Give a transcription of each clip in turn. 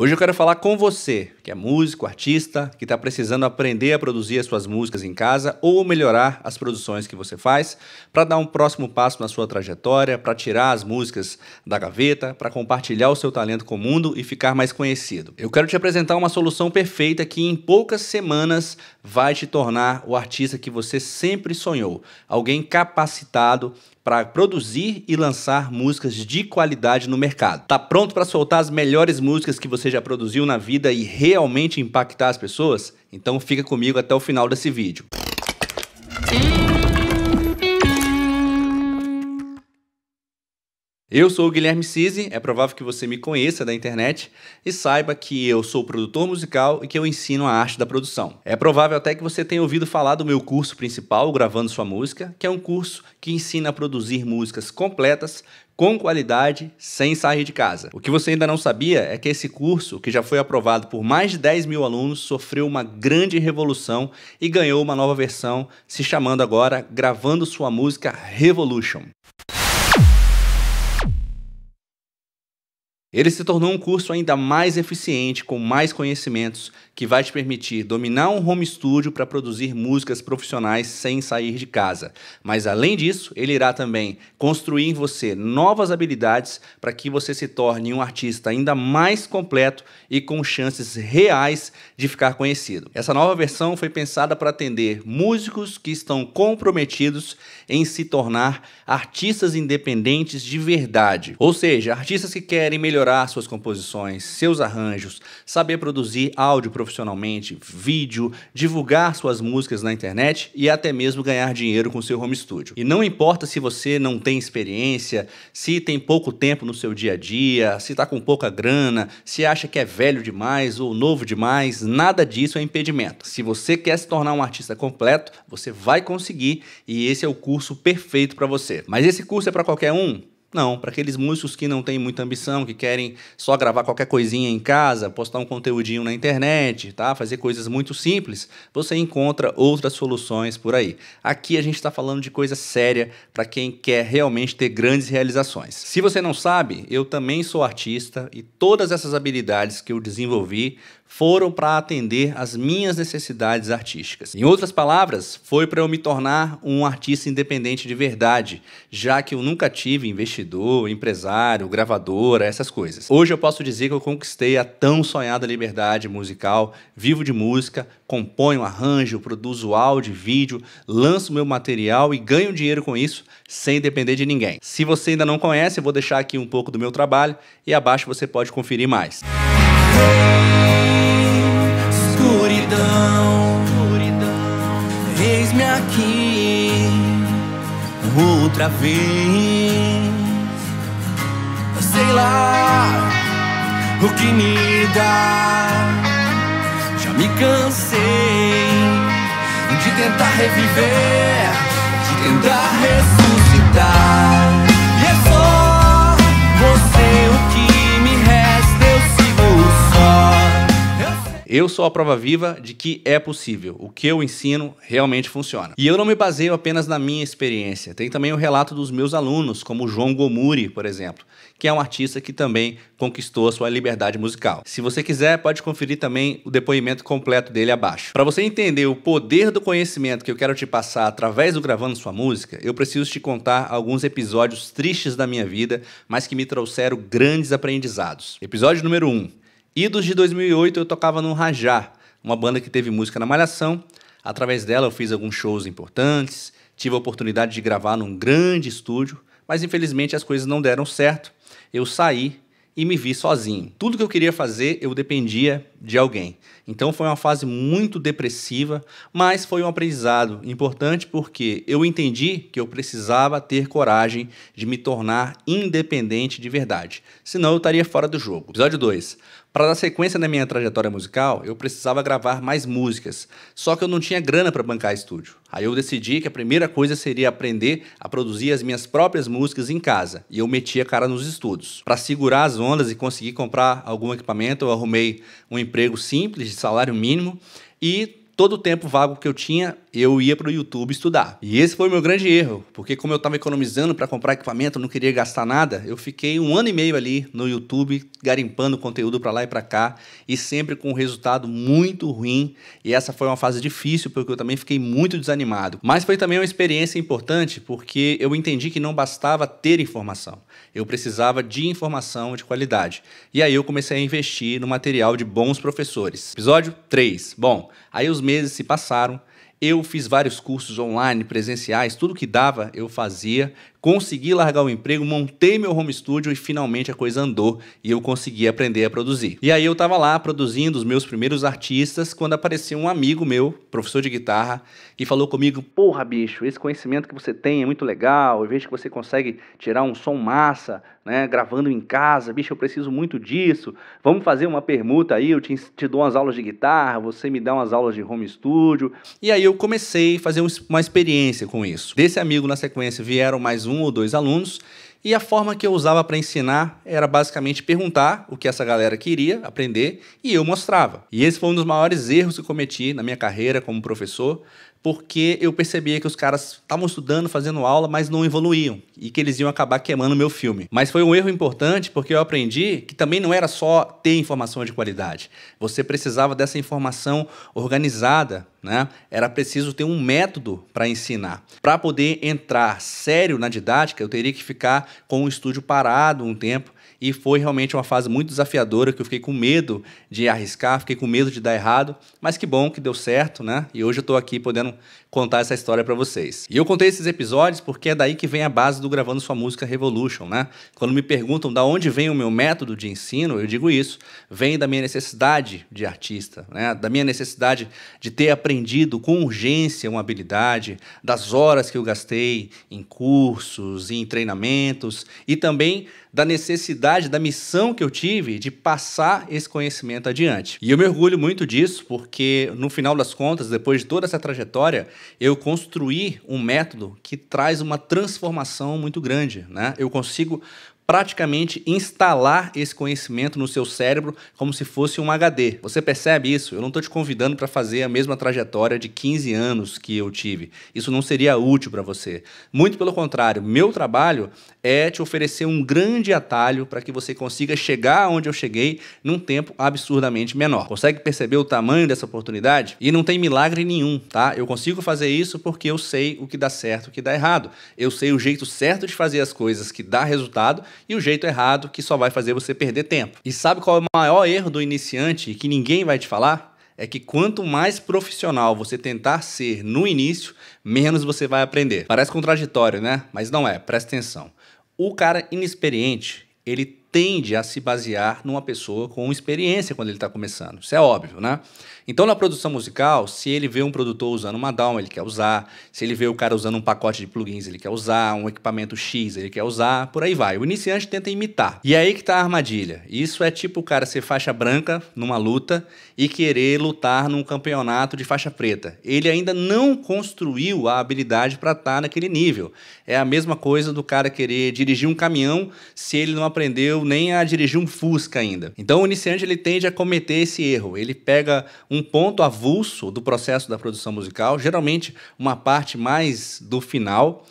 Hoje eu quero falar com você, que é músico, artista, que está precisando aprender a produzir as suas músicas em casa ou melhorar as produções que você faz, para dar um próximo passo na sua trajetória, para tirar as músicas da gaveta, para compartilhar o seu talento com o mundo e ficar mais conhecido. Eu quero te apresentar uma solução perfeita que em poucas semanas vai te tornar o artista que você sempre sonhou, alguém capacitado para produzir e lançar músicas de qualidade no mercado. Tá pronto para soltar as melhores músicas que você já produziu na vida e realmente impactar as pessoas? Então fica comigo até o final desse vídeo. Eu sou o Guilherme Cisi, é provável que você me conheça da internet e saiba que eu sou produtor musical e que eu ensino a arte da produção. É provável até que você tenha ouvido falar do meu curso principal, Gravando Sua Música, que é um curso que ensina a produzir músicas completas, com qualidade, sem sair de casa. O que você ainda não sabia é que esse curso, que já foi aprovado por mais de 10 mil alunos, sofreu uma grande revolução e ganhou uma nova versão, se chamando agora Gravando Sua Música Revolution. Ele se tornou um curso ainda mais eficiente, com mais conhecimentos, que vai te permitir dominar um home studio para produzir músicas profissionais sem sair de casa. Mas além disso, ele irá também construir em você novas habilidades para que você se torne um artista ainda mais completo e com chances reais de ficar conhecido. Essa nova versão foi pensada para atender músicos que estão comprometidos em se tornar artistas independentes de verdade, ou seja, artistas que querem melhorar melhorar suas composições, seus arranjos, saber produzir áudio profissionalmente, vídeo, divulgar suas músicas na internet e até mesmo ganhar dinheiro com seu home studio. E não importa se você não tem experiência, se tem pouco tempo no seu dia a dia, se está com pouca grana, se acha que é velho demais ou novo demais, nada disso é impedimento. Se você quer se tornar um artista completo, você vai conseguir e esse é o curso perfeito para você. Mas esse curso é para qualquer um? Não, para aqueles músicos que não têm muita ambição, que querem só gravar qualquer coisinha em casa, postar um conteúdinho na internet, tá? fazer coisas muito simples, você encontra outras soluções por aí. Aqui a gente está falando de coisa séria para quem quer realmente ter grandes realizações. Se você não sabe, eu também sou artista e todas essas habilidades que eu desenvolvi foram para atender às minhas necessidades artísticas. Em outras palavras, foi para eu me tornar um artista independente de verdade, já que eu nunca tive investidor, empresário, gravadora, essas coisas. Hoje eu posso dizer que eu conquistei a tão sonhada liberdade musical, vivo de música, componho, arranjo, produzo áudio, vídeo, lanço meu material e ganho dinheiro com isso sem depender de ninguém. Se você ainda não conhece, eu vou deixar aqui um pouco do meu trabalho e abaixo você pode conferir mais. Música escuridão. Eis-me aqui outra vez. Sei lá o que me dá. Já me cansei de tentar reviver Eu sou a prova viva de que é possível. O que eu ensino realmente funciona. E eu não me baseio apenas na minha experiência. Tem também o relato dos meus alunos, como o João Gomuri, por exemplo, que é um artista que também conquistou a sua liberdade musical. Se você quiser, pode conferir também o depoimento completo dele abaixo. Para você entender o poder do conhecimento que eu quero te passar através do Gravando Sua Música, eu preciso te contar alguns episódios tristes da minha vida, mas que me trouxeram grandes aprendizados. Episódio número 1. Um, Idos de 2008 eu tocava no Rajá, uma banda que teve música na Malhação. Através dela eu fiz alguns shows importantes, tive a oportunidade de gravar num grande estúdio, mas infelizmente as coisas não deram certo. Eu saí e me vi sozinho. Tudo que eu queria fazer eu dependia de alguém. Então foi uma fase muito depressiva, mas foi um aprendizado importante porque eu entendi que eu precisava ter coragem de me tornar independente de verdade, senão eu estaria fora do jogo. Episódio 2. Para dar sequência na minha trajetória musical, eu precisava gravar mais músicas, só que eu não tinha grana para bancar estúdio. Aí eu decidi que a primeira coisa seria aprender a produzir as minhas próprias músicas em casa, e eu meti a cara nos estudos. Para segurar as ondas e conseguir comprar algum equipamento, eu arrumei um emprego simples, de salário mínimo, e todo o tempo vago que eu tinha, eu ia para o YouTube estudar. E esse foi o meu grande erro, porque como eu estava economizando para comprar equipamento, não queria gastar nada, eu fiquei um ano e meio ali no YouTube, garimpando conteúdo para lá e para cá, e sempre com um resultado muito ruim. E essa foi uma fase difícil, porque eu também fiquei muito desanimado. Mas foi também uma experiência importante, porque eu entendi que não bastava ter informação, eu precisava de informação de qualidade. E aí eu comecei a investir no material de bons professores. Episódio 3. Bom, aí os meses se passaram eu fiz vários cursos online, presenciais, tudo que dava eu fazia consegui largar o emprego, montei meu home studio e finalmente a coisa andou e eu consegui aprender a produzir. E aí eu estava lá produzindo os meus primeiros artistas quando apareceu um amigo meu, professor de guitarra, e falou comigo: "Porra, bicho, esse conhecimento que você tem é muito legal. Eu vejo que você consegue tirar um som massa, né, gravando em casa. Bicho, eu preciso muito disso. Vamos fazer uma permuta aí, eu te, te dou umas aulas de guitarra, você me dá umas aulas de home studio". E aí eu comecei a fazer uma experiência com isso. Desse amigo na sequência vieram mais um ou dois alunos. E a forma que eu usava para ensinar era basicamente perguntar o que essa galera queria aprender e eu mostrava. E esse foi um dos maiores erros que cometi na minha carreira como professor, porque eu percebia que os caras estavam estudando, fazendo aula, mas não evoluíam e que eles iam acabar queimando meu filme. Mas foi um erro importante porque eu aprendi que também não era só ter informação de qualidade. Você precisava dessa informação organizada, né? Era preciso ter um método para ensinar. Para poder entrar sério na didática, eu teria que ficar com o estúdio parado um tempo e foi realmente uma fase muito desafiadora que eu fiquei com medo de arriscar, fiquei com medo de dar errado, mas que bom que deu certo, né? E hoje eu estou aqui podendo contar essa história para vocês. E eu contei esses episódios porque é daí que vem a base do Gravando Sua Música Revolution, né? Quando me perguntam da onde vem o meu método de ensino, eu digo isso. Vem da minha necessidade de artista, né? Da minha necessidade de ter aprendido com urgência uma habilidade, das horas que eu gastei em cursos, em treinamentos e também da necessidade, da missão que eu tive de passar esse conhecimento adiante. E eu me orgulho muito disso porque, no final das contas, depois de toda essa trajetória, eu construí um método que traz uma transformação muito grande. Né? Eu consigo praticamente instalar esse conhecimento no seu cérebro como se fosse um HD. Você percebe isso? Eu não estou te convidando para fazer a mesma trajetória de 15 anos que eu tive. Isso não seria útil para você. Muito pelo contrário, meu trabalho é te oferecer um grande atalho para que você consiga chegar onde eu cheguei num tempo absurdamente menor. Consegue perceber o tamanho dessa oportunidade? E não tem milagre nenhum, tá? Eu consigo fazer isso porque eu sei o que dá certo, o que dá errado. Eu sei o jeito certo de fazer as coisas que dá resultado e o jeito errado que só vai fazer você perder tempo. E sabe qual é o maior erro do iniciante que ninguém vai te falar? É que quanto mais profissional você tentar ser no início, menos você vai aprender. Parece contraditório, né? Mas não é, presta atenção. O cara inexperiente, ele tende a se basear numa pessoa com experiência quando ele está começando. Isso é óbvio, né? Então, na produção musical, se ele vê um produtor usando uma DAW, ele quer usar. Se ele vê o cara usando um pacote de plugins, ele quer usar. Um equipamento X, ele quer usar. Por aí vai. O iniciante tenta imitar. E é aí que está a armadilha. Isso é tipo o cara ser faixa branca numa luta e querer lutar num campeonato de faixa preta. Ele ainda não construiu a habilidade para estar tá naquele nível. É a mesma coisa do cara querer dirigir um caminhão se ele não aprendeu aprendeu nem a dirigir um Fusca ainda. Então o iniciante ele tende a cometer esse erro. Ele pega um ponto avulso do processo da produção musical, geralmente uma parte mais do final,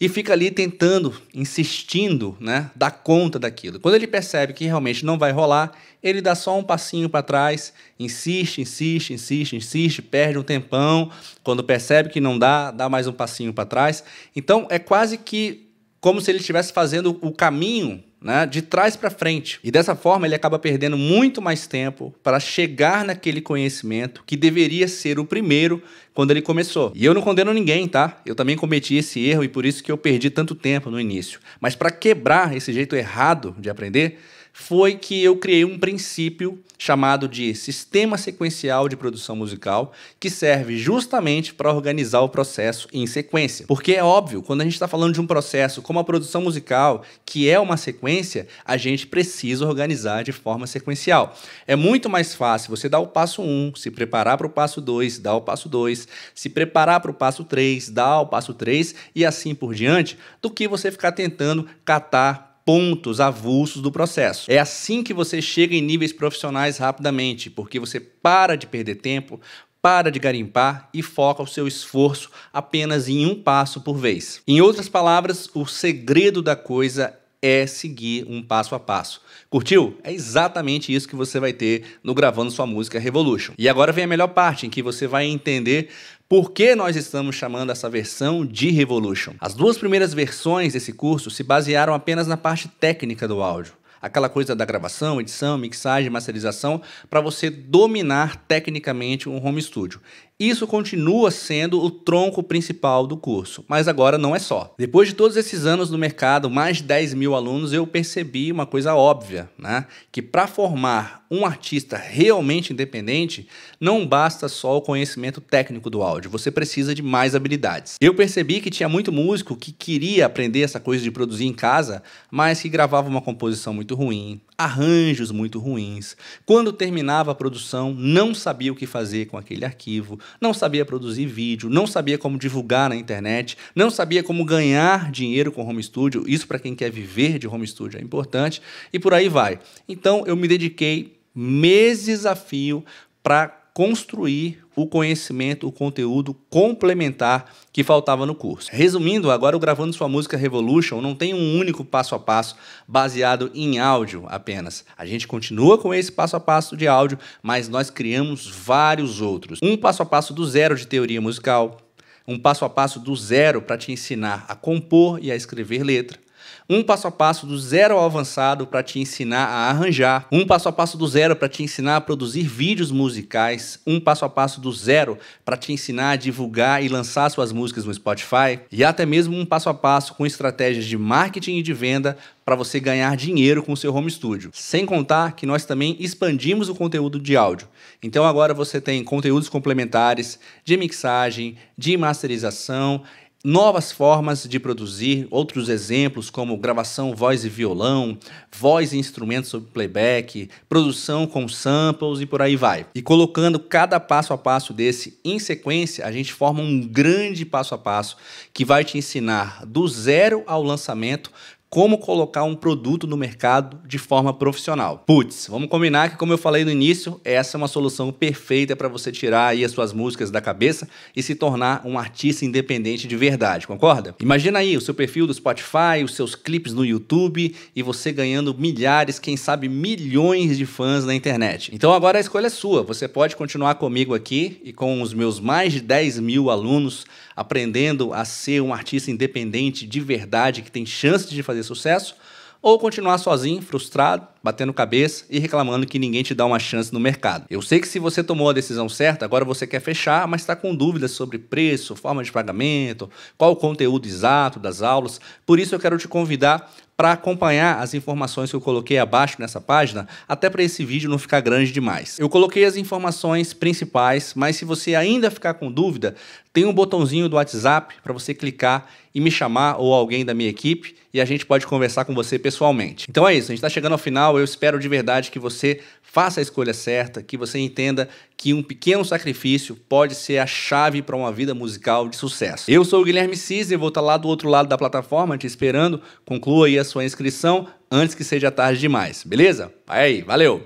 e fica ali tentando, insistindo, né, dar conta daquilo. Quando ele percebe que realmente não vai rolar, ele dá só um passinho para trás, insiste, insiste, insiste, insiste, perde um tempão. Quando percebe que não dá, dá mais um passinho para trás. Então é quase que como se ele estivesse fazendo o caminho né, de trás para frente. E dessa forma ele acaba perdendo muito mais tempo para chegar naquele conhecimento que deveria ser o primeiro quando ele começou. E eu não condeno ninguém, tá? Eu também cometi esse erro e por isso que eu perdi tanto tempo no início. Mas para quebrar esse jeito errado de aprender, foi que eu criei um princípio chamado de sistema sequencial de produção musical, que serve justamente para organizar o processo em sequência. Porque é óbvio, quando a gente está falando de um processo como a produção musical, que é uma sequência, a gente precisa organizar de forma sequencial. É muito mais fácil você dar o passo 1, um, se preparar para o passo 2, dar o passo 2, se preparar para o passo 3, dar o passo 3 e assim por diante, do que você ficar tentando catar pontos avulsos do processo. É assim que você chega em níveis profissionais rapidamente, porque você para de perder tempo, para de garimpar e foca o seu esforço apenas em um passo por vez. Em outras palavras, o segredo da coisa é seguir um passo a passo. Curtiu? É exatamente isso que você vai ter no gravando sua música Revolution. E agora vem a melhor parte em que você vai entender por que nós estamos chamando essa versão de Revolution. As duas primeiras versões desse curso se basearam apenas na parte técnica do áudio aquela coisa da gravação, edição, mixagem, masterização, para você dominar tecnicamente um home studio. Isso continua sendo o tronco principal do curso, mas agora não é só. Depois de todos esses anos no mercado, mais de 10 mil alunos, eu percebi uma coisa óbvia, né? Que para formar um artista realmente independente, não basta só o conhecimento técnico do áudio, você precisa de mais habilidades. Eu percebi que tinha muito músico que queria aprender essa coisa de produzir em casa, mas que gravava uma composição muito ruim, arranjos muito ruins. Quando terminava a produção, não sabia o que fazer com aquele arquivo, não sabia produzir vídeo, não sabia como divulgar na internet, não sabia como ganhar dinheiro com home studio. Isso para quem quer viver de home studio é importante e por aí vai. Então eu me dediquei meses a fio para construir o conhecimento, o conteúdo complementar que faltava no curso. Resumindo, agora o Gravando Sua Música Revolution não tem um único passo a passo baseado em áudio apenas. A gente continua com esse passo a passo de áudio, mas nós criamos vários outros. Um passo a passo do zero de teoria musical, um passo a passo do zero para te ensinar a compor e a escrever letra um passo a passo do zero ao avançado para te ensinar a arranjar, um passo a passo do zero para te ensinar a produzir vídeos musicais, um passo a passo do zero para te ensinar a divulgar e lançar suas músicas no Spotify, e até mesmo um passo a passo com estratégias de marketing e de venda para você ganhar dinheiro com o seu home studio. Sem contar que nós também expandimos o conteúdo de áudio. Então agora você tem conteúdos complementares de mixagem, de masterização novas formas de produzir, outros exemplos como gravação voz e violão, voz e instrumentos sob playback, produção com samples e por aí vai. E colocando cada passo a passo desse em sequência, a gente forma um grande passo a passo que vai te ensinar do zero ao lançamento como colocar um produto no mercado de forma profissional. Putz, vamos combinar que, como eu falei no início, essa é uma solução perfeita para você tirar aí as suas músicas da cabeça e se tornar um artista independente de verdade, concorda? Imagina aí o seu perfil do Spotify, os seus clipes no YouTube e você ganhando milhares, quem sabe milhões de fãs na internet. Então agora a escolha é sua. Você pode continuar comigo aqui e com os meus mais de 10 mil alunos aprendendo a ser um artista independente de verdade que tem chance de fazer sucesso, ou continuar sozinho, frustrado, batendo cabeça e reclamando que ninguém te dá uma chance no mercado. Eu sei que se você tomou a decisão certa, agora você quer fechar, mas está com dúvidas sobre preço, forma de pagamento, qual o conteúdo exato das aulas. Por isso eu quero te convidar para acompanhar as informações que eu coloquei abaixo nessa página, até para esse vídeo não ficar grande demais. Eu coloquei as informações principais, mas se você ainda ficar com dúvida, tem um botãozinho do WhatsApp para você clicar e me chamar ou alguém da minha equipe e a gente pode conversar com você pessoalmente. Então é isso, a gente está chegando ao final. Eu espero de verdade que você faça a escolha certa, que você entenda que um pequeno sacrifício pode ser a chave para uma vida musical de sucesso. Eu sou o Guilherme Cisne, vou estar tá lá do outro lado da plataforma te esperando. Conclua aí a sua inscrição antes que seja tarde demais, beleza? Vai aí, valeu!